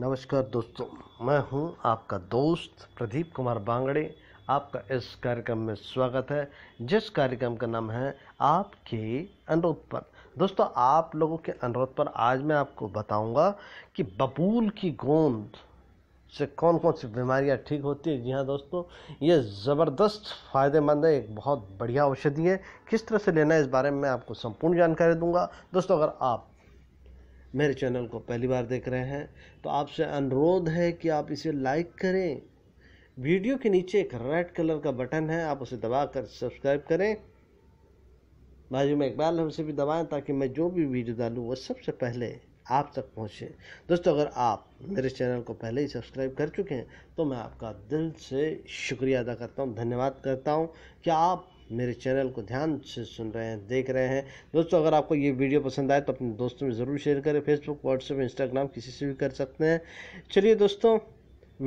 नमस्कार दोस्तों मैं हूं आपका दोस्त प्रदीप कुमार बांगड़े आपका इस कार्यक्रम में स्वागत है जिस कार्यक्रम का नाम है आपके अनुरोध पर दोस्तों आप लोगों के अनुरोध पर आज मैं आपको बताऊंगा कि बबूल की गोंद से कौन कौन सी बीमारियां ठीक होती है जी हाँ दोस्तों ये ज़बरदस्त फ़ायदेमंद है एक बहुत बढ़िया औषधि है किस तरह से लेना है इस बारे में मैं आपको संपूर्ण जानकारी दूंगा दोस्तों अगर आप मेरे चैनल को पहली बार देख रहे हैं तो आपसे अनुरोध है कि आप इसे लाइक करें वीडियो के नीचे एक रेड कलर का बटन है आप उसे दबा कर सब्सक्राइब करें बाजू में इकबाल है उसे भी दबाएं ताकि मैं जो भी वीडियो डालूँ वो सबसे पहले आप तक पहुँचे दोस्तों अगर आप मेरे चैनल को पहले ही सब्सक्राइब कर चुके हैं तो मैं आपका दिल से शुक्रिया अदा करता हूँ धन्यवाद करता हूँ कि आप मेरे चैनल को ध्यान से सुन रहे हैं देख रहे हैं दोस्तों अगर आपको ये वीडियो पसंद आए तो अपने दोस्तों में ज़रूर शेयर करें फेसबुक व्हाट्सएप इंस्टाग्राम किसी से भी कर सकते हैं चलिए दोस्तों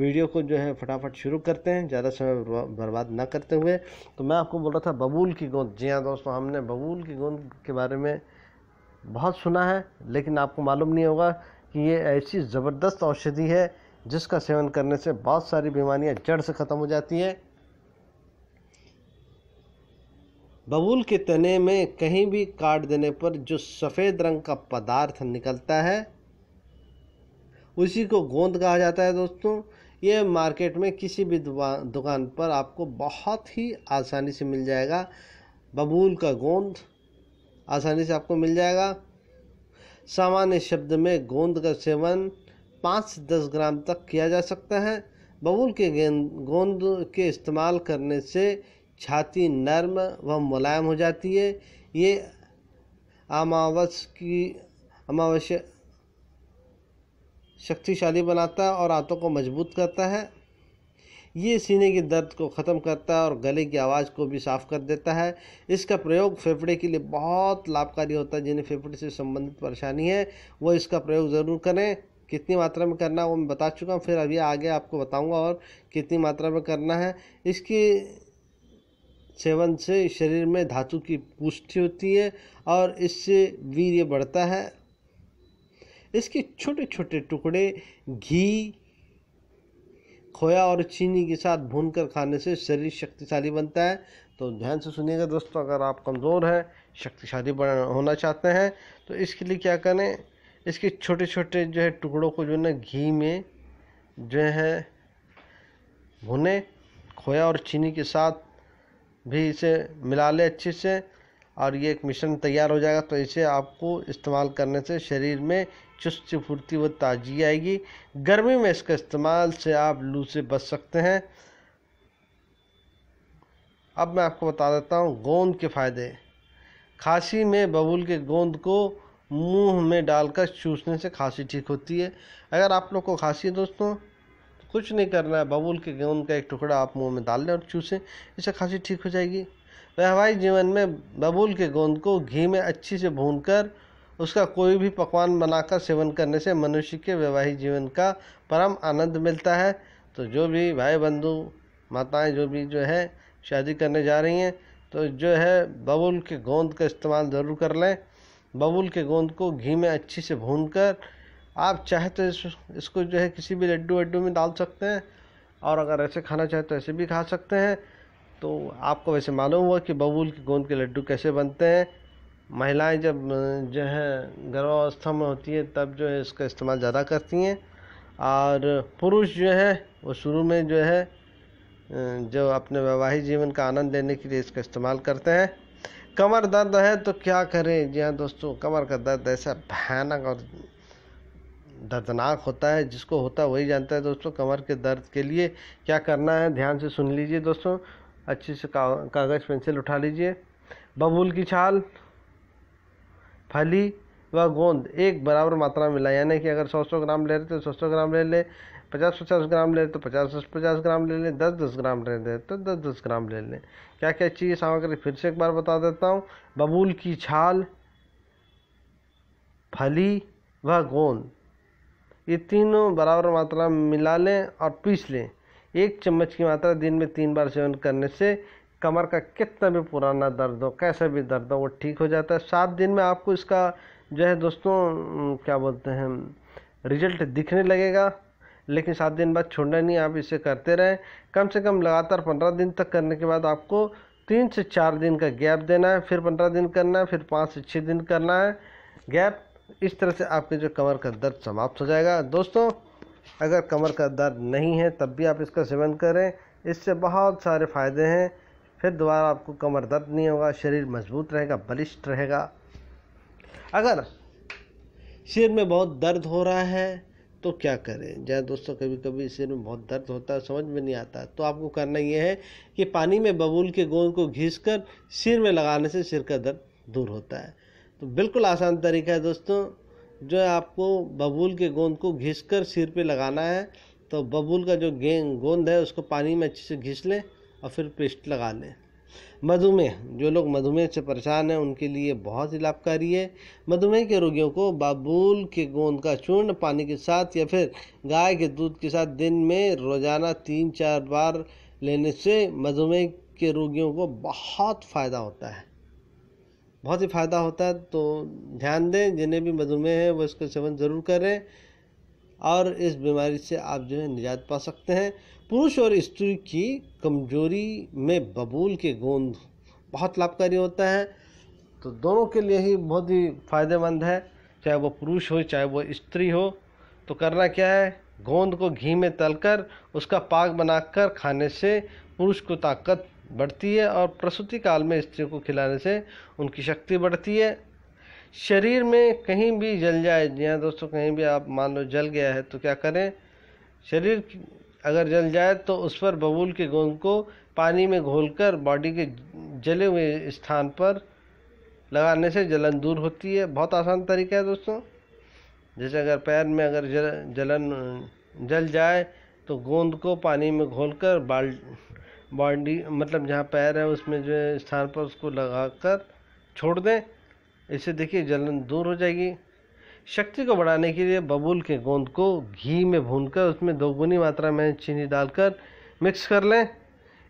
वीडियो को जो है फटाफट शुरू करते हैं ज़्यादा समय बर्बाद ना करते हुए तो मैं आपको बोल रहा था बबूल की गोंद जी हाँ दोस्तों हमने बबूल की गोंद के बारे में बहुत सुना है लेकिन आपको मालूम नहीं होगा कि ये ऐसी ज़बरदस्त औषधि है जिसका सेवन करने से बहुत सारी बीमारियां जड़ से ख़त्म हो जाती हैं बबूल के तने में कहीं भी काट देने पर जो सफ़ेद रंग का पदार्थ निकलता है उसी को गोंद कहा जाता है दोस्तों ये मार्केट में किसी भी दुकान पर आपको बहुत ही आसानी से मिल जाएगा बबूल का गोंद आसानी से आपको मिल जाएगा सामान्य शब्द में गोंद का सेवन पाँच से दस ग्राम तक किया जा सकता है बबूल के गेंद गोंद के इस्तेमाल करने से छाती नर्म व मुलायम हो जाती है ये अमावस की अमावस्य शक्तिशाली बनाता है और आंतों को मजबूत करता है ये सीने के दर्द को ख़त्म करता है और गले की आवाज़ को भी साफ़ कर देता है इसका प्रयोग फेफड़े के लिए बहुत लाभकारी होता है जिन्हें फेफड़े से संबंधित परेशानी है वो इसका प्रयोग ज़रूर करें कितनी मात्रा में करना है वो मैं बता चुका हूँ फिर अभी आगे आपको बताऊँगा और कितनी मात्रा में करना है इसकी सेवन से शरीर में धातु की पुष्टि होती है और इससे वीर्य बढ़ता है इसके छोटे छोटे टुकड़े घी खोया और चीनी के साथ भूनकर खाने से शरीर शक्तिशाली बनता है तो ध्यान से सुनिएगा दोस्तों अगर आप कमज़ोर हैं शक्तिशाली होना चाहते हैं तो इसके लिए क्या करें इसके छोटे छोटे जो है टुकड़ों को जो है ना घी में जो है भुने खोया और चीनी के साथ भी इसे मिला लें अच्छे से और ये एक मिश्रण तैयार हो जाएगा तो इसे आपको इस्तेमाल करने से शरीर में चुस्त फुर्ती व ताजगी आएगी गर्मी में इसका इस्तेमाल से आप लू से बच सकते हैं अब मैं आपको बता देता हूँ गोंद के फ़ायदे खांसी में बबूल के गोंद को मुंह में डालकर चूसने से खांसी ठीक होती है अगर आप लोग को खांसी है दोस्तों कुछ नहीं करना है बबूल के गेहूँ का एक टुकड़ा आप मुंह में डाल लें और चूसें इससे खांसी ठीक हो जाएगी वैवाहिक जीवन में बबूल के गोंद को घी में अच्छी से भून कर उसका कोई भी पकवान बनाकर सेवन करने से मनुष्य के वैवाहिक जीवन का परम आनंद मिलता है तो जो भी भाई बंधु माताएं जो भी जो है शादी करने जा रही हैं तो जो है बबुल के गोंद का इस्तेमाल ज़रूर कर लें बबुल के गोंद को घी में अच्छी से भून कर आप चाहे तो इस, इसको जो है किसी भी लड्डू वड्डू में डाल सकते हैं और अगर ऐसे खाना चाहे तो ऐसे भी खा सकते हैं तो आपको वैसे मालूम हुआ कि बबूल के गोंद के लड्डू कैसे बनते हैं महिलाएं जब जो है गर्भावस्था में होती है तब जो है इसका इस्तेमाल ज़्यादा करती हैं और पुरुष जो है वो शुरू में जो है जो अपने वैवाहिक जीवन का आनंद लेने के लिए इसका इस्तेमाल करते हैं कमर दर्द है तो क्या करें जी हाँ दोस्तों कमर का दर्द ऐसा भयानक और दर्दनाक होता है जिसको होता है वही जानता है दोस्तों कमर के दर्द के लिए क्या करना है ध्यान से सुन लीजिए दोस्तों अच्छे से कागज़ पेंसिल उठा लीजिए बबूल की छाल फली व गोंद एक बराबर मात्रा में मिला यानी कि अगर सौ सौ ग्राम ले रहे तो सौ सौ ग्राम ले लें पचास पचास ग्राम ले तो पचास पचास ग्राम ले लें दस दस ग्राम ले रहे तो दस दस ग्राम ले लें क्या क्या चाहिए सामग्री फिर से एक बार बता देता हूँ बबूल की छाल फली व गोंद ये तीनों बराबर मात्रा में मिला लें और पीस लें एक चम्मच की मात्रा दिन में तीन बार सेवन करने से कमर का कितना भी पुराना दर्द हो कैसा भी दर्द हो वो ठीक हो जाता है सात दिन में आपको इसका जो है दोस्तों क्या बोलते हैं रिजल्ट दिखने लगेगा लेकिन सात दिन बाद छोड़ना नहीं आप इसे करते रहें कम से कम लगातार पंद्रह दिन तक करने के बाद आपको तीन से चार दिन का गैप देना है फिर पंद्रह दिन करना है फिर पाँच से छः दिन करना है गैप इस तरह से आपके जो कमर का दर्द समाप्त हो जाएगा दोस्तों अगर कमर का दर्द नहीं है तब भी आप इसका सेवन करें इससे बहुत सारे फ़ायदे हैं फिर दोबारा आपको कमर दर्द नहीं होगा शरीर मजबूत रहेगा बलिष्ठ रहेगा अगर सिर में बहुत दर्द हो रहा है तो क्या करें जहाँ दोस्तों कभी कभी सिर में बहुत दर्द होता है समझ में नहीं आता तो आपको करना यह है कि पानी में बबूल के गोंद को घिस कर सिर में लगाने से सिर का दर्द दूर होता है तो बिल्कुल आसान तरीका है दोस्तों जो है आपको बबूल के गोंद को घिस कर सिर पे लगाना है तो बबूल का जो गेंद गोंद है उसको पानी में अच्छे से घिस लें और फिर पेस्ट लगा लें मधुमेह जो लोग मधुमेह से परेशान हैं उनके लिए बहुत ही लाभकारी है मधुमेह के रोगियों को बाबूल के गोंद का चूर्ण पानी के साथ या फिर गाय के दूध के साथ दिन में रोज़ाना तीन चार बार लेने से मधुमेह के रोगियों को बहुत फ़ायदा होता है बहुत ही फ़ायदा होता है तो ध्यान दें जिन्हें भी मधुमेह है वो इसका सेवन ज़रूर करें और इस बीमारी से आप जो है निजात पा सकते हैं पुरुष और स्त्री की कमजोरी में बबूल के गोंद बहुत लाभकारी होता है तो दोनों के लिए ही बहुत ही फायदेमंद है चाहे वो पुरुष हो चाहे वो स्त्री हो तो करना क्या है गोंद को घी में तलकर उसका पाक बनाकर खाने से पुरुष को ताकत बढ़ती है और प्रसूति काल में स्त्री को खिलाने से उनकी शक्ति बढ़ती है शरीर में कहीं भी जल जाए जी दोस्तों कहीं भी आप मान लो जल गया है तो क्या करें शरीर अगर जल जाए तो उस पर बबूल के गोंद को पानी में घोलकर बॉडी के जले हुए स्थान पर लगाने से जलन दूर होती है बहुत आसान तरीका है दोस्तों जैसे अगर पैर में अगर जल जलन जल जाए तो गोंद को पानी में घोलकर बाल बॉडी मतलब जहाँ पैर है उसमें जो है स्थान पर उसको लगा कर छोड़ दें इससे देखिए जलन दूर हो जाएगी शक्ति को बढ़ाने के लिए बबूल के गोंद को घी में भूनकर उसमें दोगुनी मात्रा में चीनी डालकर मिक्स कर लें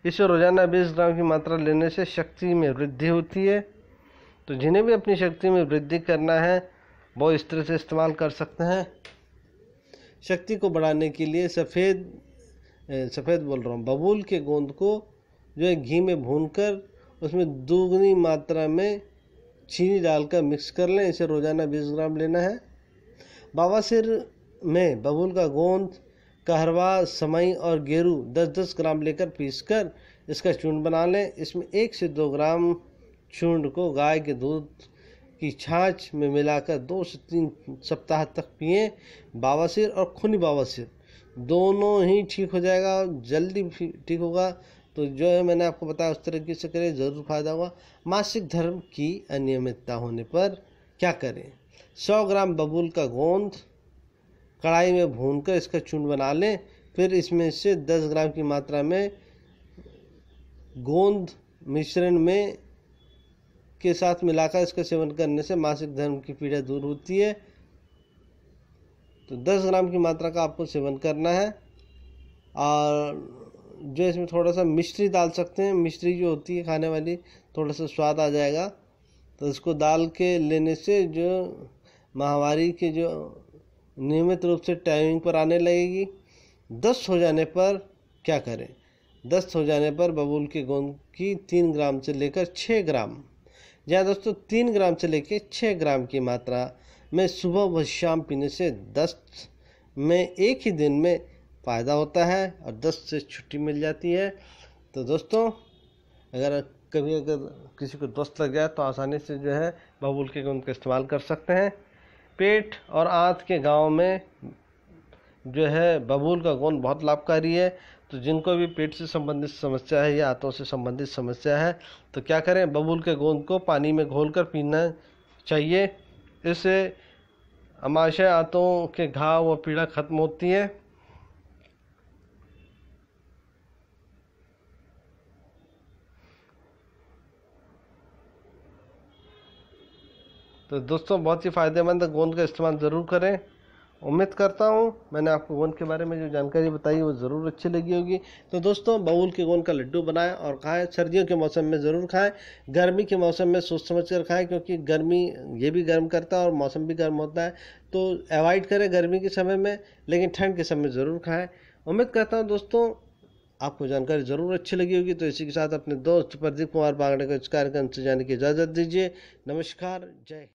इसे रोज़ाना 20 ग्राम की मात्रा लेने से शक्ति में वृद्धि होती है तो जिन्हें भी अपनी शक्ति में वृद्धि करना है वो इस तरह से इस्तेमाल कर सकते हैं शक्ति को बढ़ाने के लिए सफ़ेद सफ़ेद बोल रहा हूँ बबूल के गोंद को जो है घी में भूनकर उसमें दोगुनी मात्रा में चीनी डालकर मिक्स कर लें इसे रोज़ाना 20 ग्राम लेना है बाबा सिर में बबूल का गोंद कहरवा समई और गेरू 10-10 ग्राम लेकर पीसकर इसका चूर्ण बना लें इसमें एक से दो ग्राम चूर्ण को गाय के दूध की छाछ में मिलाकर दो से तीन सप्ताह तक पिएं सिर और खूनी सिर दोनों ही ठीक हो जाएगा और जल्दी ठीक होगा तो जो है मैंने आपको बताया उस तरीके से करें ज़रूर फायदा होगा मासिक धर्म की अनियमितता होने पर क्या करें सौ ग्राम बबूल का गोंद कढ़ाई में भूनकर इसका चूर्ण बना लें फिर इसमें से दस ग्राम की मात्रा में गोंद मिश्रण में के साथ मिलाकर इसका सेवन करने से मासिक धर्म की पीड़ा दूर होती है तो 10 ग्राम की मात्रा का आपको सेवन करना है और जो इसमें थोड़ा सा मिश्री डाल सकते हैं मिश्री जो होती है खाने वाली थोड़ा सा स्वाद आ जाएगा तो इसको डाल के लेने से जो माहवारी के जो नियमित रूप से टाइमिंग पर आने लगेगी दस्त हो जाने पर क्या करें दस्त हो जाने पर बबूल के गोंद की तीन ग्राम से लेकर छः ग्राम या दोस्तों तीन ग्राम से लेकर छः ग्राम की मात्रा में सुबह व शाम पीने से दस्त में एक ही दिन में फ़ायदा होता है और दस्त से छुट्टी मिल जाती है तो दोस्तों अगर कभी अगर किसी को दस्त लग जाए तो आसानी से जो है बबूल के का इस्तेमाल कर सकते हैं पेट और आँत के गाँव में जो है बबूल का गोंद बहुत लाभकारी है तो जिनको भी पेट से संबंधित समस्या है या आंतों से संबंधित समस्या है तो क्या करें बबूल के गोंद को पानी में घोल कर पीना चाहिए इससे अमाशय आंतों के घाव व पीड़ा खत्म होती है तो दोस्तों बहुत ही फ़ायदेमंद गोंद का इस्तेमाल ज़रूर करें उम्मीद करता हूँ मैंने आपको गोंद के बारे में जो जानकारी बताई वो ज़रूर अच्छी लगी होगी तो दोस्तों बबूल के गोंद का लड्डू बनाएं और खाएं सर्दियों के मौसम में ज़रूर खाएं गर्मी के मौसम में सोच समझ कर खाएँ क्योंकि गर्मी ये भी गर्म करता है और मौसम भी गर्म होता है तो अवॉइड करें गर्मी के समय में लेकिन ठंड के समय ज़रूर खाएँ उम्मीद करता हूँ दोस्तों आपको जानकारी ज़रूर अच्छी लगी होगी तो इसी के साथ अपने दोस्त प्रदीप कुमार बागड़े को इस कार्यक्रम से जाने की इजाज़त दीजिए नमस्कार जय